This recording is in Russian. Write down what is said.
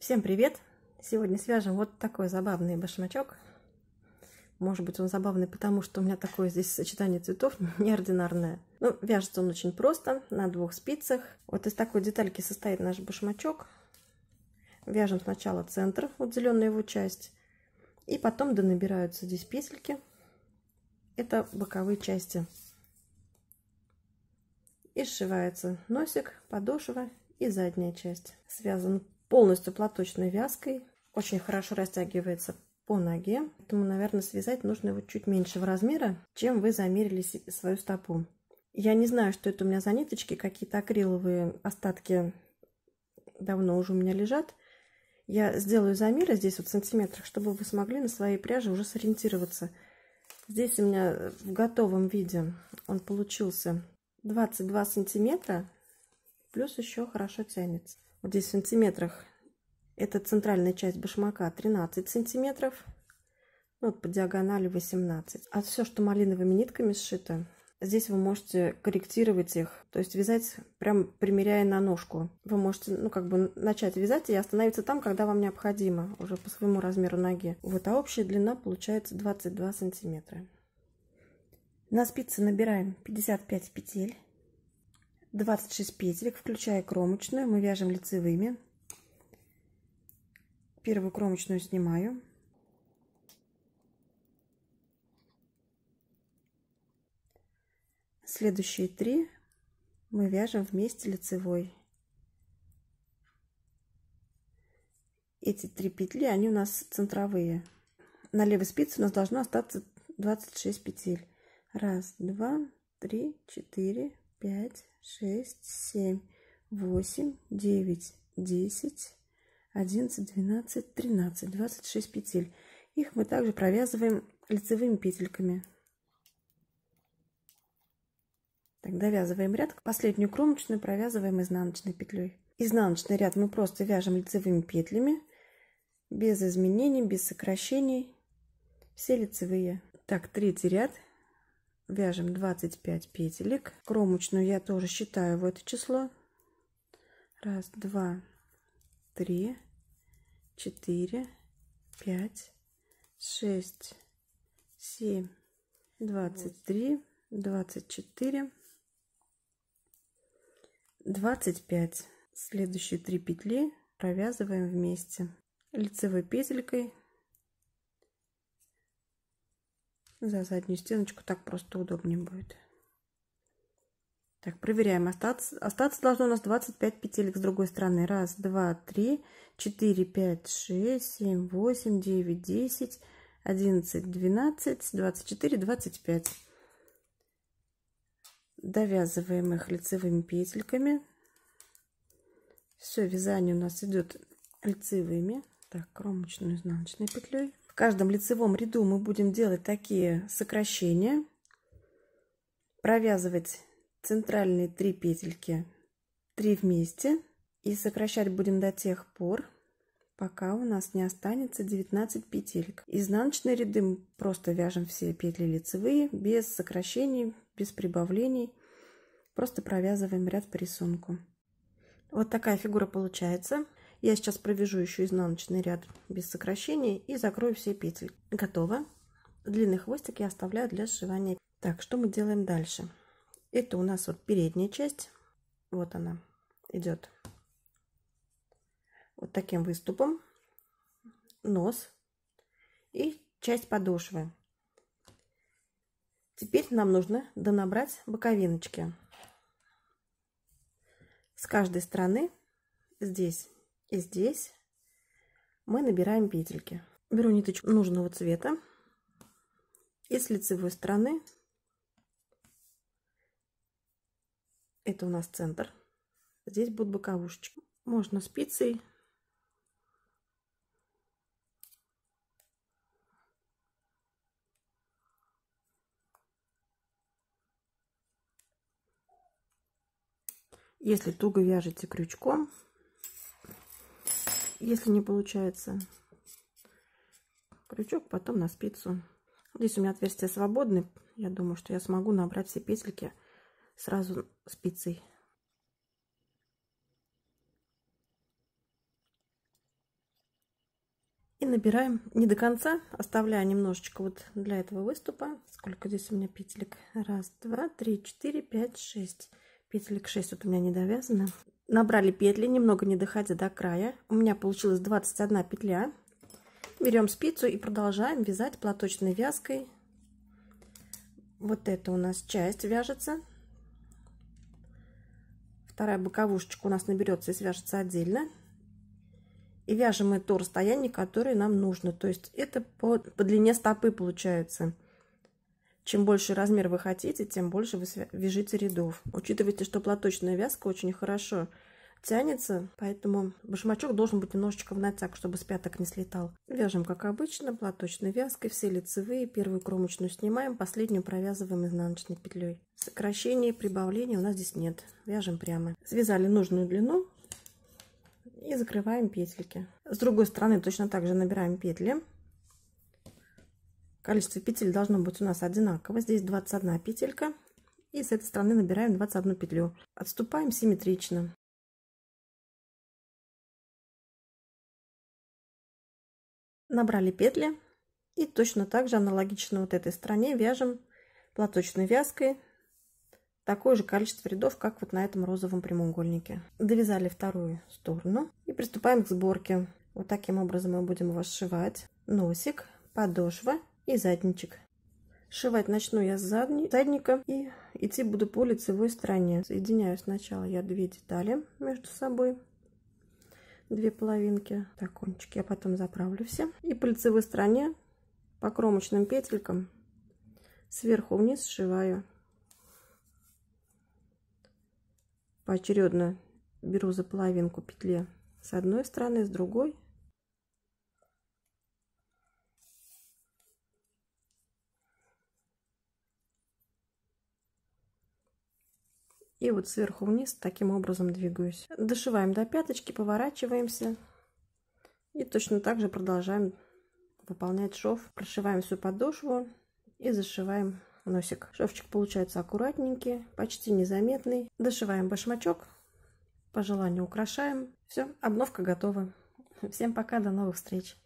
Всем привет! Сегодня свяжем вот такой забавный башмачок. Может быть, он забавный, потому что у меня такое здесь сочетание цветов неординарное. Ну, вяжется он очень просто, на двух спицах. Вот из такой детальки состоит наш башмачок. Вяжем сначала центр, вот зеленая его часть. И потом донабираются здесь петельки. Это боковые части. И сшивается носик, подошва и задняя часть. Связан полностью платочной вязкой. Очень хорошо растягивается по ноге. Поэтому, наверное, связать нужно его чуть меньшего размера, чем вы замерили свою стопу. Я не знаю, что это у меня за ниточки. Какие-то акриловые остатки давно уже у меня лежат. Я сделаю замеры здесь вот в сантиметрах, чтобы вы смогли на своей пряже уже сориентироваться. Здесь у меня в готовом виде он получился 22 сантиметра, плюс еще хорошо тянется вот здесь в сантиметрах, это центральная часть башмака 13 сантиметров, ну, вот по диагонали 18. А все, что малиновыми нитками сшито, Здесь вы можете корректировать их, то есть вязать прям примеряя на ножку. Вы можете, ну, как бы начать вязать и остановиться там, когда вам необходимо, уже по своему размеру ноги. Вот, а общая длина получается 22 сантиметра. На спицы набираем 55 петель. 26 петелек, включая кромочную, мы вяжем лицевыми. Первую кромочную снимаю. Следующие три мы вяжем вместе лицевой. Эти три петли, они у нас центровые. На левой спице у нас должно остаться 26 петель. Раз, два, три, четыре, пять, шесть, семь, восемь, девять, десять, одиннадцать, двенадцать, тринадцать, двадцать шесть петель. Их мы также провязываем лицевыми петельками. Так, довязываем ряд, последнюю кромочную провязываем изнаночной петлей. Изнаночный ряд мы просто вяжем лицевыми петлями, без изменений, без сокращений, все лицевые. Так, третий ряд вяжем 25 петелек кромочную я тоже считаю в это число раз два три четыре пять шесть семь двадцать три двадцать четыре двадцать пять следующие три петли провязываем вместе лицевой петелькой за заднюю стеночку. Так просто удобнее будет. Так, проверяем. Остаться, остаться должно у нас 25 петелек с другой стороны. Раз, два, три, четыре, пять, шесть, семь, восемь, девять, десять, одиннадцать, двенадцать, двадцать четыре, двадцать пять. Довязываем их лицевыми петельками. Все, вязание у нас идет лицевыми. Так, кромочную изнаночной петлей каждом лицевом ряду мы будем делать такие сокращения, провязывать центральные три петельки три вместе и сокращать будем до тех пор, пока у нас не останется 19 петелек. Изнаночные ряды мы просто вяжем все петли лицевые, без сокращений, без прибавлений. Просто провязываем ряд по рисунку. Вот такая фигура получается. Я сейчас провяжу еще изнаночный ряд без сокращений и закрою все петли. Готово. Длинный хвостик я оставляю для сшивания. Так, что мы делаем дальше? Это у нас вот передняя часть. Вот она идет вот таким выступом. Нос и часть подошвы. Теперь нам нужно донабрать боковиночки. С каждой стороны здесь и здесь мы набираем петельки. Беру ниточку нужного цвета и с лицевой стороны, это у нас центр, здесь будут боковушечки. Можно спицей Если туго вяжете крючком, если не получается крючок, потом на спицу. Здесь у меня отверстие свободны. Я думаю, что я смогу набрать все петельки сразу спицей. И набираем не до конца, оставляя немножечко вот для этого выступа. Сколько здесь у меня петелек? Раз, два, три, четыре, пять, шесть. Петелек шесть вот у меня не довязано набрали петли, немного не доходя до края. У меня получилось 21 петля. Берем спицу и продолжаем вязать платочной вязкой. Вот это у нас часть вяжется. Вторая боковушечка у нас наберется и свяжется отдельно. И вяжем мы то расстояние, которое нам нужно. То есть это по, по длине стопы получается. Чем больше размер вы хотите, тем больше вы вяжите рядов. Учитывайте, что платочная вязка очень хорошо тянется, поэтому башмачок должен быть немножечко в натяг, чтобы с пяток не слетал. Вяжем, как обычно, платочной вязкой, все лицевые, первую кромочную снимаем, последнюю провязываем изнаночной петлей. Сокращения, прибавления у нас здесь нет, вяжем прямо. Связали нужную длину и закрываем петельки. С другой стороны точно так же набираем петли. Количество петель должно быть у нас одинаково. Здесь 21 петелька. И с этой стороны набираем 21 петлю. Отступаем симметрично. Набрали петли. И точно так же аналогично вот этой стороне вяжем платочной вязкой такое же количество рядов, как вот на этом розовом прямоугольнике. Довязали вторую сторону и приступаем к сборке. Вот таким образом мы будем восшивать носик, подошва и задничек. Сшивать начну я с задни, задника и идти буду по лицевой стороне. Соединяю сначала я две детали между собой, две половинки, так кончики я а потом заправлю все. И по лицевой стороне по кромочным петелькам сверху вниз сшиваю. Поочередно беру за половинку петли с одной стороны, с другой и вот сверху вниз таким образом двигаюсь. Дошиваем до пяточки, поворачиваемся и точно так же продолжаем выполнять шов. Прошиваем всю подошву и зашиваем носик. Шовчик получается аккуратненький, почти незаметный. Дошиваем башмачок, по желанию украшаем. Все, обновка готова. Всем пока, до новых встреч!